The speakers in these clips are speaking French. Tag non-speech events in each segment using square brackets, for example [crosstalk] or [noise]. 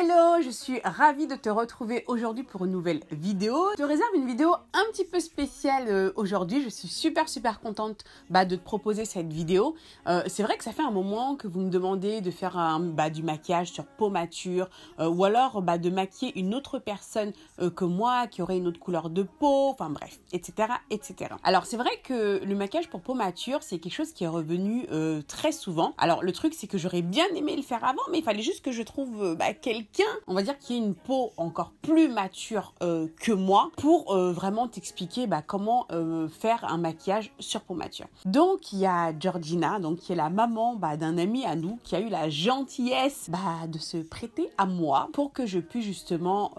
Hello, je suis ravie de te retrouver aujourd'hui pour une nouvelle vidéo. Je te réserve une vidéo un petit peu spéciale euh, aujourd'hui. Je suis super super contente bah, de te proposer cette vidéo. Euh, c'est vrai que ça fait un moment que vous me demandez de faire bah, du maquillage sur peau mature euh, ou alors bah, de maquiller une autre personne que moi qui aurait une autre couleur de peau, enfin bref, etc. etc. Alors c'est vrai que le maquillage pour peau mature c'est quelque chose qui est revenu très souvent. Alors le truc c'est que j'aurais bien aimé le faire avant mais il fallait juste que je trouve quelqu'un on va dire, qu'il y a une peau encore plus mature euh, que moi pour euh, vraiment t'expliquer bah, comment euh, faire un maquillage sur peau mature. Donc, il y a Georgina, donc, qui est la maman bah, d'un ami à nous, qui a eu la gentillesse bah, de se prêter à moi pour que je puisse justement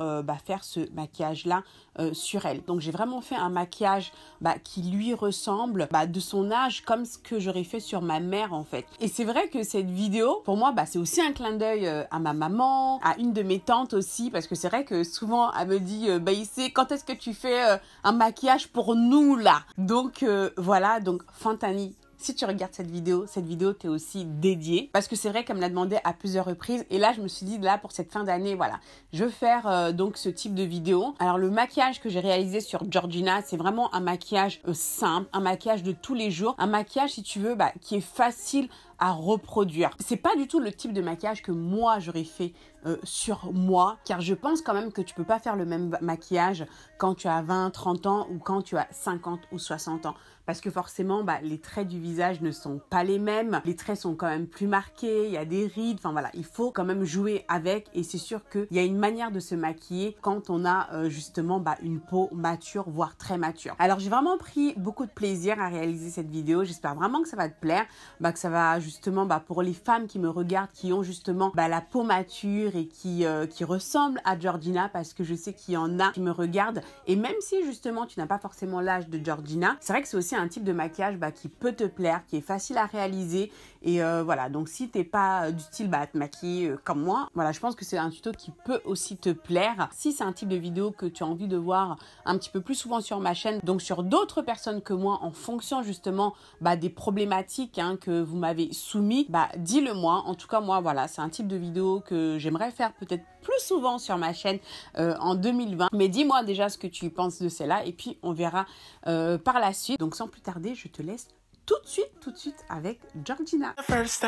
faire ce maquillage-là euh, sur elle. Donc j'ai vraiment fait un maquillage bah, qui lui ressemble bah, de son âge comme ce que j'aurais fait sur ma mère en fait. Et c'est vrai que cette vidéo pour moi bah, c'est aussi un clin d'œil euh, à ma maman, à une de mes tantes aussi parce que c'est vrai que souvent elle me dit euh, bah ici quand est-ce que tu fais un maquillage pour nous là Donc voilà donc Fantani si tu regardes cette vidéo, cette vidéo t'est aussi dédiée parce que c'est vrai qu'elle me l'a demandé à plusieurs reprises et là je me suis dit là pour cette fin d'année voilà, je vais faire euh, donc ce type de vidéo. Alors le maquillage que j'ai réalisé sur Georgina, c'est vraiment un maquillage euh, simple, un maquillage de tous les jours, un maquillage si tu veux bah, qui est facile à reproduire. C'est pas du tout le type de maquillage que moi j'aurais fait euh, sur moi, car je pense quand même que tu peux pas faire le même maquillage quand tu as 20, 30 ans ou quand tu as 50 ou 60 ans. Parce que forcément, bah, les traits du visage ne sont pas les mêmes, les traits sont quand même plus marqués, il y a des rides, enfin voilà, il faut quand même jouer avec et c'est sûr qu'il y a une manière de se maquiller quand on a euh, justement bah, une peau mature, voire très mature. Alors j'ai vraiment pris beaucoup de plaisir à réaliser cette vidéo, j'espère vraiment que ça va te plaire, bah, que ça va justement bah, pour les femmes qui me regardent, qui ont justement bah, la peau mature et qui, euh, qui ressemblent à Georgina, parce que je sais qu'il y en a qui me regardent. Et même si justement tu n'as pas forcément l'âge de Georgina, c'est vrai que c'est aussi un type de maquillage bah, qui peut te plaire, qui est facile à réaliser. Et euh, voilà, donc si t'es pas euh, du style bah, te maquiller comme moi, voilà, je pense que c'est un tuto qui peut aussi te plaire. Si c'est un type de vidéo que tu as envie de voir un petit peu plus souvent sur ma chaîne, donc sur d'autres personnes que moi, en fonction justement bah, des problématiques hein, que vous m'avez soumis, bah dis-le moi. En tout cas, moi, voilà, c'est un type de vidéo que j'aimerais faire peut-être plus souvent sur ma chaîne euh, en 2020. Mais dis-moi déjà ce que tu penses de celle-là et puis on verra euh, par la suite. Donc sans plus tarder, je te laisse tout de suite, tout de suite avec Georgina. first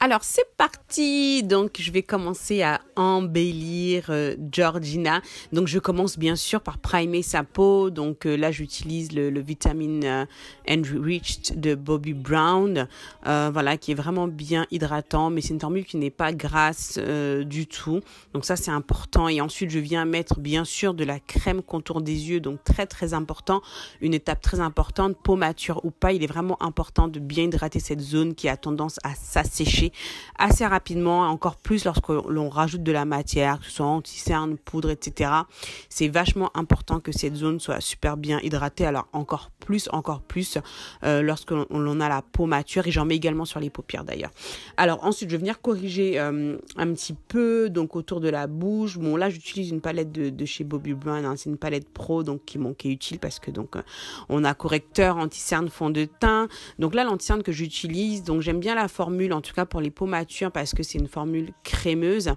alors c'est parti, donc je vais commencer à embellir euh, Georgina. Donc je commence bien sûr par primer sa peau. Donc euh, là j'utilise le, vitamine euh, Enriched de Bobby Brown, voilà qui est vraiment bien hydratant, mais c'est une formule qui n'est pas grasse du tout. Donc ça c'est important. Et ensuite je viens mettre bien sûr de la crème contour des yeux, donc très très important, une étape très importante. Peau mature ou pas, il est vraiment important de bien hydrater cette zone qui a tendance à s'assécher assez rapidement, encore plus lorsque l'on rajoute de la matière, que ce soit anti-cerne, poudre, etc. C'est vachement important que cette zone soit super bien hydratée. Alors encore plus, encore plus euh, lorsque l'on a la peau mature et j'en mets également sur les paupières d'ailleurs. Alors ensuite, je vais venir corriger euh, un petit peu donc autour de la bouche. Bon là, j'utilise une palette de, chez Bobbi Brown, hein. c'est une palette pro donc qui, manquait utile parce que donc euh, on a correcteur, anti-cerne, fond de teint. Donc là, l'anti-cerne que j'utilise donc j'aime bien la formule, en tout cas pour les peaux matures, parce que c'est une formule crémeuse.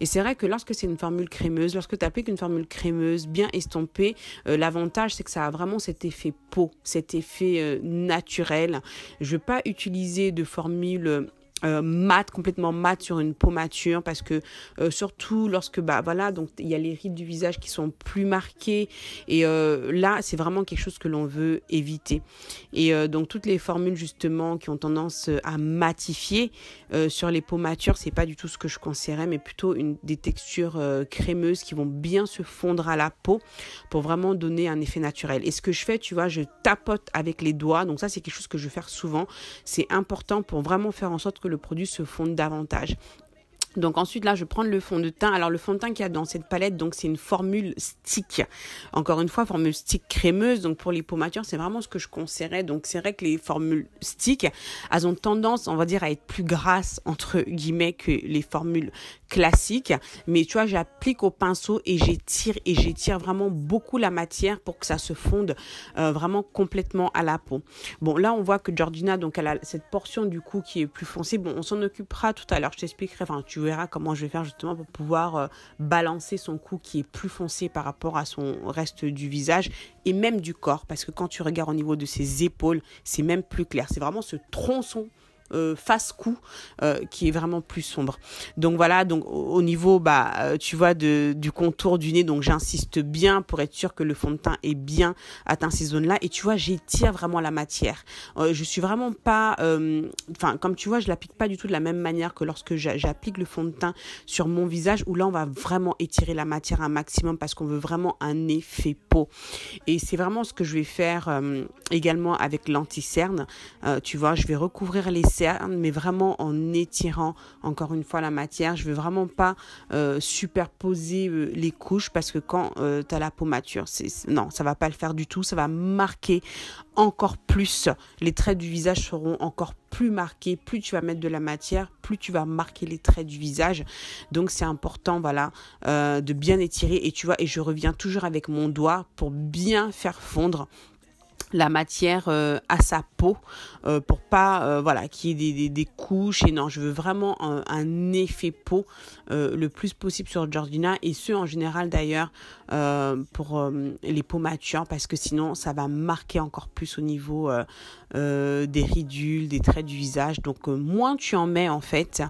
Et c'est vrai que lorsque c'est une formule crémeuse, lorsque tu appliques une formule crémeuse bien estompée, euh, l'avantage c'est que ça a vraiment cet effet peau, cet effet euh, naturel. Je ne vais pas utiliser de formule euh, euh, mat complètement mat sur une peau mature parce que euh, surtout lorsque bah voilà donc il y a les rides du visage qui sont plus marquées et euh, là c'est vraiment quelque chose que l'on veut éviter et donc toutes les formules justement qui ont tendance à matifier sur les peaux matures c'est pas du tout ce que je conseillerais mais plutôt une des textures crémeuses qui vont bien se fondre à la peau pour vraiment donner un effet naturel et ce que je fais tu vois je tapote avec les doigts donc ça c'est quelque chose que je vais faire souvent c'est important pour vraiment faire en sorte que le produit se fonde davantage. Donc ensuite là je prends le fond de teint. Alors le fond de teint qu'il y a dans cette palette, donc c'est une formule stick. Encore une fois, formule stick crémeuse. Donc pour les peaux matures, c'est vraiment ce que je conseillerais. Donc c'est vrai que les formules stick, elles ont tendance, on va dire, à être plus grasses entre guillemets que les formules classiques. Mais tu vois, j'applique au pinceau et j'étire et j'étire vraiment beaucoup la matière pour que ça se fonde euh, vraiment complètement à la peau. Bon là on voit que Georgina, donc elle a cette portion du cou qui est plus foncée. Bon on s'en occupera tout à l'heure. Je t'expliquerai. Enfin tu tu verras comment je vais faire justement pour pouvoir euh, balancer son cou qui est plus foncé par rapport à son reste du visage et même du corps. Parce que quand tu regardes au niveau de ses épaules, c'est même plus clair. C'est vraiment ce tronçon euh, face coup euh, qui est vraiment plus sombre. Donc voilà, donc au niveau bah euh, tu vois de, du contour du nez, donc j'insiste bien pour être sûr que le fond de teint est bien atteint ces zones-là et tu vois, j'étire vraiment la matière. je suis vraiment pas enfin comme tu vois, je l'applique pas du tout de la même manière que lorsque j'applique le fond de teint sur mon visage où là on va vraiment étirer la matière un maximum parce qu'on veut vraiment un effet peau. Et c'est vraiment ce que je vais faire également avec l'anticerne. tu vois, je vais recouvrir les mais vraiment en étirant encore une fois la matière. Je veux vraiment pas euh, superposer euh, les couches parce que quand euh, tu as la peau mature, non, ça va pas le faire du tout. Ça va marquer encore plus. Les traits du visage seront encore plus marqués. Plus tu vas mettre de la matière, plus tu vas marquer les traits du visage. Donc c'est important, voilà, de bien étirer. Et tu vois, et je reviens toujours avec mon doigt pour bien faire fondre la matière euh, à sa peau euh, pour pas euh, voilà qu'il y ait des, couches et non je veux vraiment un, effet peau le plus possible sur Georgina et ce en général d'ailleurs euh, pour euh, les peaux matures parce que sinon ça va marquer encore plus au niveau euh, des ridules, des traits du visage. Donc moins tu en mets en fait,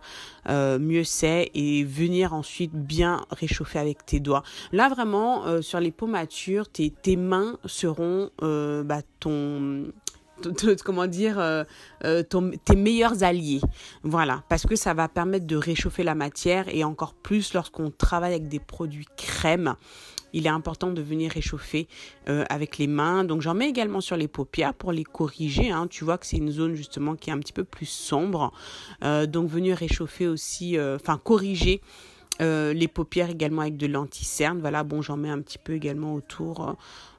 mieux c'est et venir ensuite bien réchauffer avec tes doigts. Là vraiment sur les peaux matures, tes, mains seront bah, ton [laughs] comment dire, tes meilleurs alliés. Voilà, parce que ça va permettre de réchauffer la matière et encore plus lorsqu'on travaille avec des produits crème, il est important de venir réchauffer euh, avec les mains. Donc j'en mets également sur les paupières pour les corriger. Hein. Tu vois que c'est une zone justement qui est un petit peu plus sombre. Euh, donc venir réchauffer aussi, euh, enfin corriger. les paupières également avec de l'anticerne. Voilà, bon, j'en mets un petit peu également autour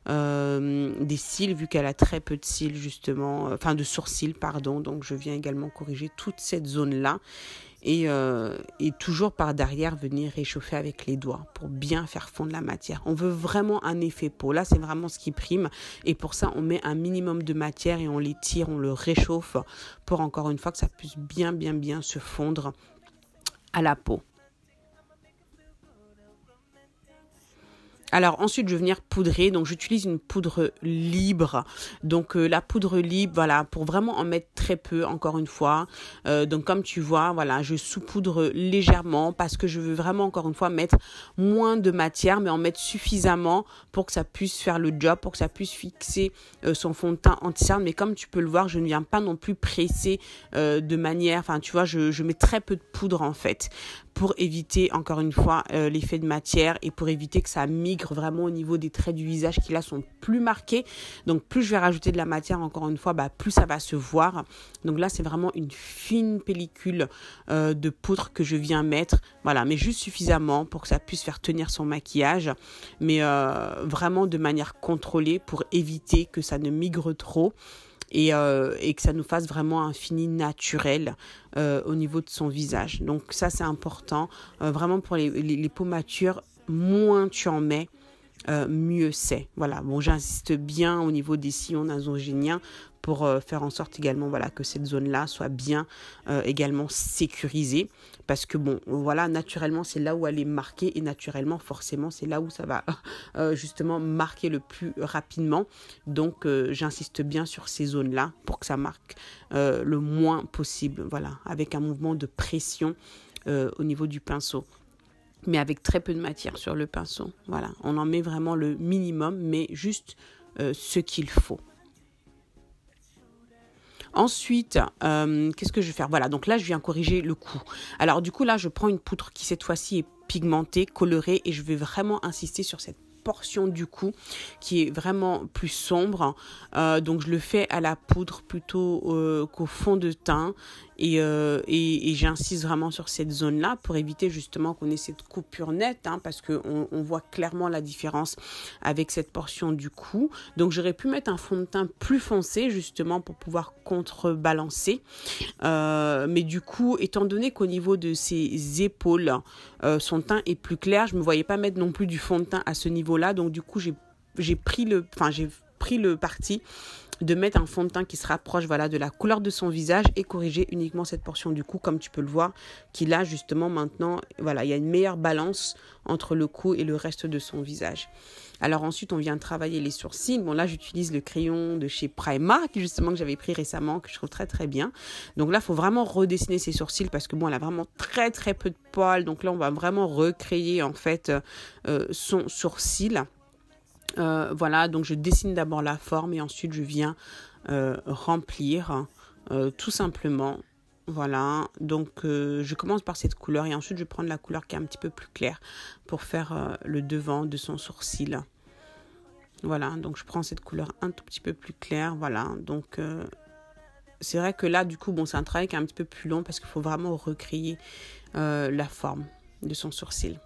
des cils, vu qu'elle a très peu de cils, justement, enfin de sourcils, pardon. Donc, je viens également corriger toute cette zone-là. Euh, et, toujours par derrière venir réchauffer avec les doigts pour bien faire fondre la matière. On veut vraiment un effet peau. Là, c'est vraiment ce qui prime. Et pour ça, on met un minimum de matière et on l'étire, on le réchauffe pour encore une fois que ça puisse bien, bien, bien se fondre à la peau. Alors ensuite, je vais venir poudrer. Donc j'utilise une poudre libre. Donc euh, la poudre libre, voilà, pour vraiment en mettre très peu, encore une fois. Euh, donc comme tu vois, voilà, je saupoudre légèrement parce que je veux vraiment, encore une fois, mettre moins de matière, mais en mettre suffisamment pour que ça puisse faire le job, pour que ça puisse fixer euh, son fond de teint anti-cerne. Mais comme tu peux le voir, je ne viens pas non plus presser de manière, enfin tu vois, je, je mets très peu de poudre en fait pour éviter, encore une fois, l'effet de matière et pour éviter que ça migre vraiment au niveau des traits du visage qui là sont plus marqués. Donc plus je vais rajouter de la matière, encore une fois, bah, plus ça va se voir. Donc là, c'est vraiment une fine pellicule euh, de poudre que je viens mettre. Voilà, mais juste suffisamment pour que ça puisse faire tenir son maquillage, mais euh, vraiment de manière contrôlée pour éviter que ça ne migre trop. Et, euh, que ça nous fasse vraiment un fini naturel au niveau de son visage. Donc ça c'est important. vraiment pour les peaux matures, moins tu en mets, euh, mieux c'est. Voilà, bon, j'insiste bien au niveau des sillons nasogéniens pour euh, faire en sorte également voilà, que cette zone-là soit bien euh, également sécurisée. Parce que bon, voilà, naturellement, c'est là où elle est marquée et naturellement, forcément, c'est là où ça va [laughs] justement marquer le plus rapidement. Donc, j'insiste bien sur ces zones-là pour que ça marque le moins possible. Voilà, avec un mouvement de pression au niveau du pinceau mais avec très peu de matière sur le pinceau. Voilà, on en met vraiment le minimum, mais juste euh, ce qu'il faut. Ensuite, euh, qu'est-ce que je vais faire Voilà, donc là, je viens corriger le cou. Alors du coup, là, je prends une poudre qui cette fois-ci est pigmentée, colorée, et je vais vraiment insister sur cette portion du cou qui est vraiment plus sombre. Euh, donc je le fais à la poudre plutôt qu'au fond de teint euh, et, j'insiste vraiment sur cette zone-là pour éviter justement qu'on ait cette coupure nette, hein, parce qu'on on voit clairement la différence avec cette portion du cou. Donc j'aurais pu mettre un fond de teint plus foncé justement pour pouvoir contrebalancer. Euh, mais du coup, étant donné qu'au niveau de ses épaules, euh, son teint est plus clair, je ne me voyais pas mettre non plus du fond de teint à ce niveau-là. Donc du coup, j'ai pris le... Enfin, j'ai pris le parti de mettre un fond de teint qui se rapproche voilà, de la couleur de son visage et corriger uniquement cette portion du cou, comme tu peux le voir, qui là, justement, maintenant, voilà, il y a une meilleure balance entre le cou et le reste de son visage. Alors ensuite, on vient travailler les sourcils. Bon, là, j'utilise le crayon de chez Primark, justement, que j'avais pris récemment, que je trouve très, très bien. Donc là, il faut vraiment redessiner ses sourcils parce que, bon, elle a vraiment très, très peu de poils. Donc là, on va vraiment recréer, en fait, euh, euh, son sourcil. Euh, voilà, donc je dessine d'abord la forme et ensuite je viens euh, remplir euh, tout simplement. Voilà, donc je commence par cette couleur et ensuite je prends la couleur qui est un petit peu plus claire pour faire le devant de son sourcil. Voilà, donc je prends cette couleur un tout petit peu plus claire. Voilà, donc c'est vrai que là, du coup, bon, c'est un travail qui est un petit peu plus long parce qu'il faut vraiment recréer la forme de son sourcil.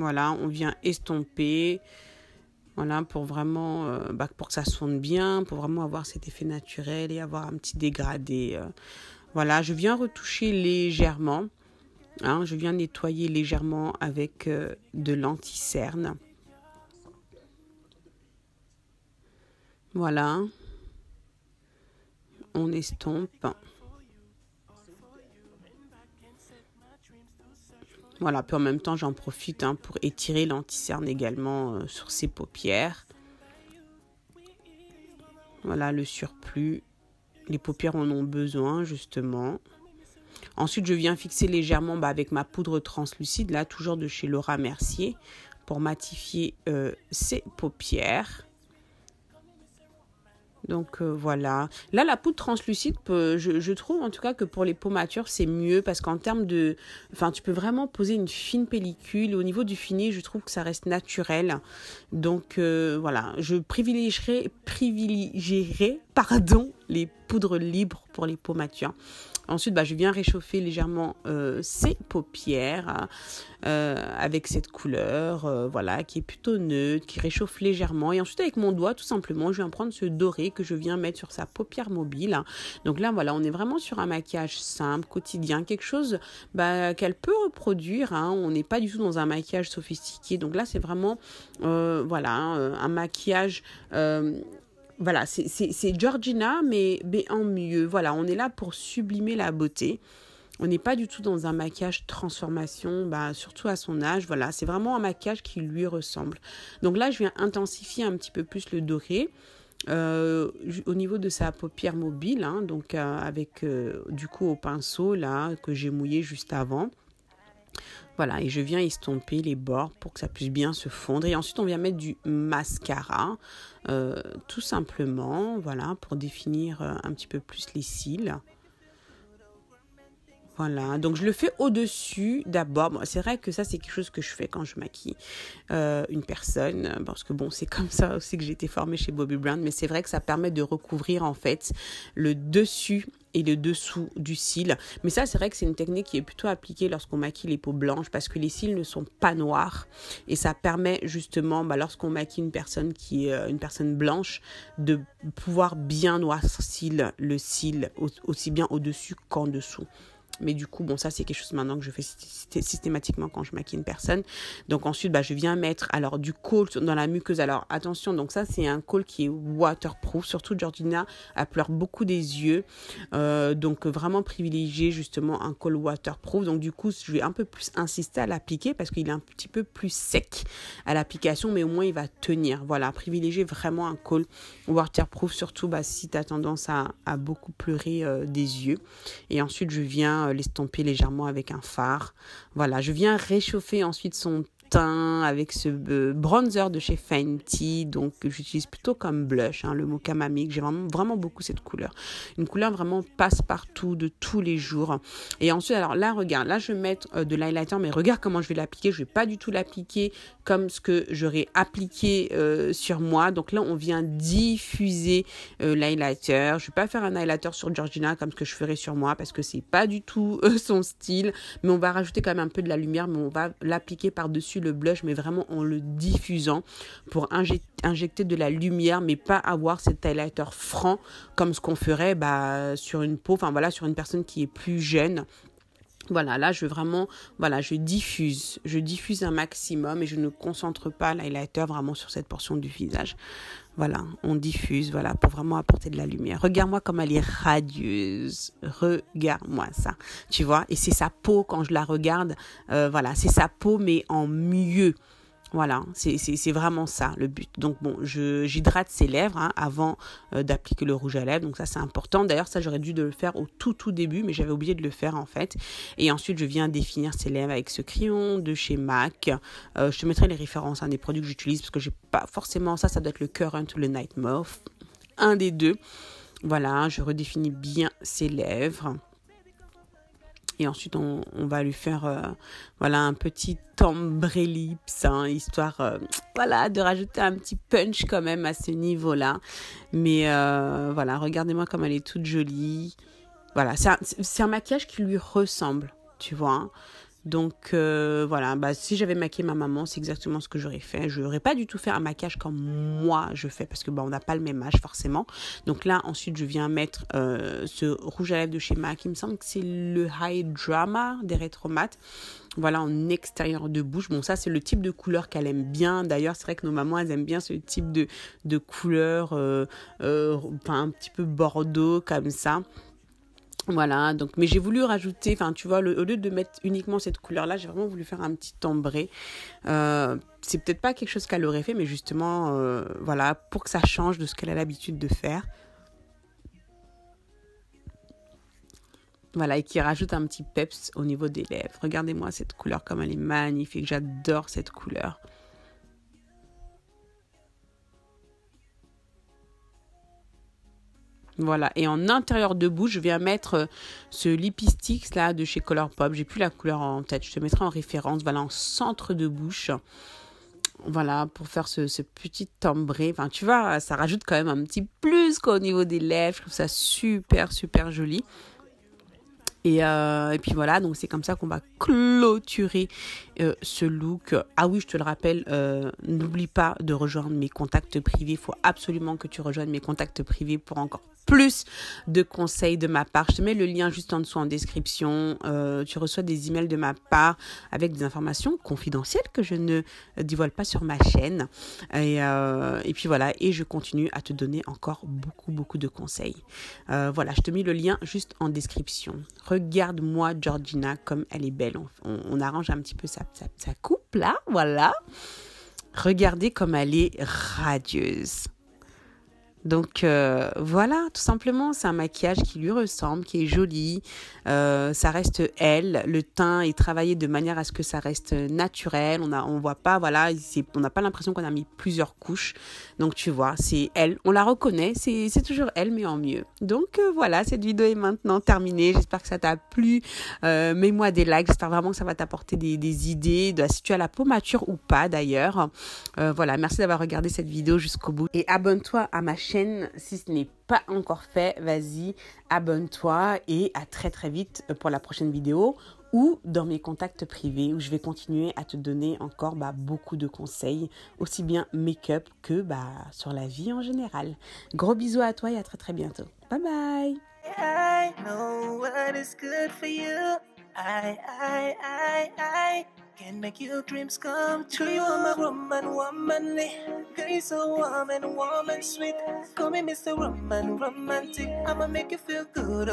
Voilà, on vient estomper. Voilà, pour vraiment, euh, bah, pour que ça sonne bien, pour vraiment avoir cet effet naturel et avoir un petit dégradé. Euh. Voilà, je viens retoucher légèrement. Hein, je viens nettoyer légèrement avec de euh, de l'anticerne. Voilà. On estompe. Voilà, puis en même temps, j'en profite hein, pour étirer l'anticerne également euh, sur ses paupières. Voilà, le surplus. Les paupières en ont besoin, justement. Ensuite, je viens fixer légèrement bah, avec ma poudre translucide, là, toujours de chez Laura Mercier, pour matifier euh, ses paupières. Donc euh, voilà. Là, la poudre translucide, euh, je, trouve en tout cas que pour les peaux matures, c'est mieux parce qu'en termes de... Enfin, tu peux vraiment poser une fine pellicule. Au niveau du fini, je trouve que ça reste naturel. Donc euh, voilà, je privilégierai, privilégierai pardon, les poudres libres pour les peaux matures. Ensuite, bah, je viens réchauffer légèrement ses euh, paupières hein, euh, avec cette couleur, euh, voilà, qui est plutôt neutre, qui réchauffe légèrement. Et ensuite, avec mon doigt, tout simplement, je viens prendre ce doré que je viens mettre sur sa paupière mobile. Hein. Donc là, voilà, on est vraiment sur un maquillage simple, quotidien, quelque chose bah, qu'elle peut reproduire. Hein. On n'est pas du tout dans un maquillage sophistiqué. Donc là, c'est vraiment, voilà, un maquillage voilà, c'est Georgina, mais, bien en mieux. Voilà, on est là pour sublimer la beauté. On n'est pas du tout dans un maquillage transformation, bah, surtout à son âge. Voilà, c'est vraiment un maquillage qui lui ressemble. Donc là, je viens intensifier un petit peu plus le doré. Euh, au niveau de sa paupière mobile, hein, donc euh, avec euh, du coup au pinceau là que j'ai mouillé juste avant. Voilà, et je viens estomper les bords pour que ça puisse bien se fondre. Et ensuite, on vient mettre du mascara, euh, tout simplement, voilà, pour définir euh, un petit peu plus les cils. Voilà, donc je le fais au-dessus d'abord. c'est vrai que ça, c'est quelque chose que je fais quand je maquille euh, une personne, euh, parce que bon, c'est [laughs] comme ça aussi que j'ai été formée chez Bobby Brown, mais c'est vrai que ça permet de recouvrir en fait le dessus et le dessous du cil. Mais ça, c'est vrai que c'est une technique qui est plutôt appliquée lorsqu'on maquille les peaux blanches parce que les cils ne sont pas noirs et ça permet justement, bah, lorsqu'on maquille une personne qui euh, une personne blanche, de pouvoir bien noircir le cil aussi bien au-dessus qu'en dessous. Mais du coup, bon, ça, c'est quelque chose maintenant que je fais systématiquement quand je maquille une personne. Donc ensuite, bah, je viens mettre alors du col dans la muqueuse. Alors attention, donc ça, c'est un col qui est waterproof. Surtout, Jordina, elle pleure beaucoup des yeux. Euh, donc vraiment privilégier justement un col waterproof. Donc du coup, je vais un peu plus insister à l'appliquer parce qu'il est un petit peu plus sec à l'application, mais au moins il va tenir. Voilà, privilégier vraiment un col waterproof, surtout bah, si tu as tendance à, beaucoup pleurer euh, des yeux. Et ensuite, je viens euh, l'estomper légèrement avec un fard. Voilà, je viens réchauffer ensuite son avec ce bronzer de chez Fenty, donc j'utilise plutôt comme blush, hein, le mot camamique. J'ai vraiment, vraiment beaucoup cette couleur. Une couleur vraiment passe-partout de tous les jours. Et ensuite, alors là, regarde, là je vais mettre euh, de l'highlighter, mais regarde comment je vais l'appliquer. Je vais pas du tout l'appliquer comme ce que j'aurais appliqué euh, sur moi. Donc là, on vient diffuser euh, l'highlighter. Je vais pas faire un highlighter sur Georgina comme ce que je ferais sur moi parce que c'est pas du tout son style. Mais on va rajouter quand même un peu de la lumière, mais on va l'appliquer par-dessus le blush, mais vraiment en le diffusant pour injecter de la lumière, mais pas avoir cet highlighter franc comme ce qu'on ferait bah, sur une peau, enfin voilà, sur une personne qui est plus jeune. Voilà, là, je vraiment, voilà, je diffuse, je diffuse un maximum et je ne concentre pas l'highlighter vraiment sur cette portion du visage. Voilà, on diffuse, voilà, pour vraiment apporter de la lumière. Regarde-moi comme elle est radieuse. Regarde-moi ça, tu vois. Et c'est sa peau quand je la regarde, euh, voilà, c'est sa peau mais en mieux. Voilà, c'est vraiment ça le but. Donc bon, j'hydrate ses lèvres hein, avant euh, d'appliquer le rouge à lèvres. Donc ça c'est important. D'ailleurs ça j'aurais dû de le faire au tout tout début, mais j'avais oublié de le faire en fait. Et ensuite je viens définir ses lèvres avec ce crayon de chez MAC. Euh, je te mettrai les références hein, des produits que j'utilise parce que j'ai pas forcément ça. Ça doit être le Current ou le Night Morph, un des deux. Voilà, je redéfinis bien ses lèvres. Et ensuite, on, va lui faire euh, voilà, un petit ombre lips, hein, histoire euh, voilà, de rajouter un petit punch quand même à ce niveau-là. Mais euh, voilà, regardez-moi comme elle est toute jolie. Voilà, c'est un, un, maquillage qui lui ressemble, tu vois. Hein. Donc euh, voilà, bah, si j'avais maquillé ma maman, c'est exactement ce que j'aurais fait. Je n'aurais pas du tout fait un maquillage comme moi je fais parce que bah, on n'a pas le même âge forcément. Donc là ensuite je viens mettre euh, ce rouge à lèvres de chez MAC. Il me semble que c'est le High Drama des rétromates Voilà en extérieur de bouche. Bon ça c'est le type de couleur qu'elle aime bien. D'ailleurs c'est vrai que nos mamans elles aiment bien ce type de, de couleur euh, euh un petit peu bordeaux comme ça. Voilà, donc, mais j'ai voulu rajouter, enfin, tu vois, au lieu de mettre uniquement cette couleur-là, j'ai vraiment voulu faire un petit tambré. Euh, c'est peut-être pas quelque chose qu'elle aurait fait, mais justement, euh, voilà, pour que ça change de ce qu'elle a l'habitude de faire. Voilà, et qui rajoute un petit peps au niveau des lèvres. Regardez-moi cette couleur, comme elle est magnifique. J'adore cette couleur. Voilà, et en intérieur de bouche, je viens mettre euh, ce lipstick là de chez Colourpop. J'ai plus la couleur en tête, je te mettrai en référence. Voilà, en centre de bouche. Voilà, pour faire ce, petit tambré Enfin, tu vois, ça rajoute quand même un petit plus qu'au niveau des lèvres. Je trouve ça super, super joli. Et, euh, et puis voilà, donc c'est comme ça qu'on va clôturer euh, ce look. Ah oui, je te le rappelle, euh, n'oublie pas de rejoindre mes contacts privés. Il faut absolument que tu rejoignes mes contacts privés pour encore plus de conseils de ma part. Je te mets le lien juste en dessous en description. Euh, tu reçois des emails de ma part avec des informations confidentielles que je ne dévoile pas sur ma chaîne. Et, puis voilà, et je continue à te donner encore beaucoup, beaucoup de conseils. voilà, je te mets le lien juste en description. Regarde-moi Georgina comme elle est belle. on, arrange un petit peu ça ça coupe là, voilà. Regardez comme elle est radieuse. Donc euh, voilà, tout simplement, c'est un maquillage qui lui ressemble, qui est joli, euh, ça reste elle, le teint est travaillé de manière à ce que ça reste naturel, on a, on voit pas, voilà, on n'a pas l'impression qu'on a mis plusieurs couches. Donc tu vois, c'est elle, on la reconnaît, c'est toujours elle, mais en mieux. Donc euh, voilà, cette vidéo est maintenant terminée, j'espère que ça t'a plu, mets-moi des likes, j'espère vraiment que ça va t'apporter des, des, idées, de, si tu as la peau mature ou pas d'ailleurs. voilà, merci d'avoir regardé cette vidéo jusqu'au bout et abonne-toi à ma chaîne si ce n'est pas encore fait. Vas-y, abonne-toi et à très très vite pour la prochaine vidéo ou dans mes contacts privés où je vais continuer à te donner encore bah, beaucoup de conseils, aussi bien make-up que bah, sur la vie en général. Gros bisous à toi et à très très bientôt. Bye bye Can make your dreams come true. You are my woman, womanly. Girl, you're so warm and warm and sweet. Call me Mr. Roman, romantic. I'ma make you feel good.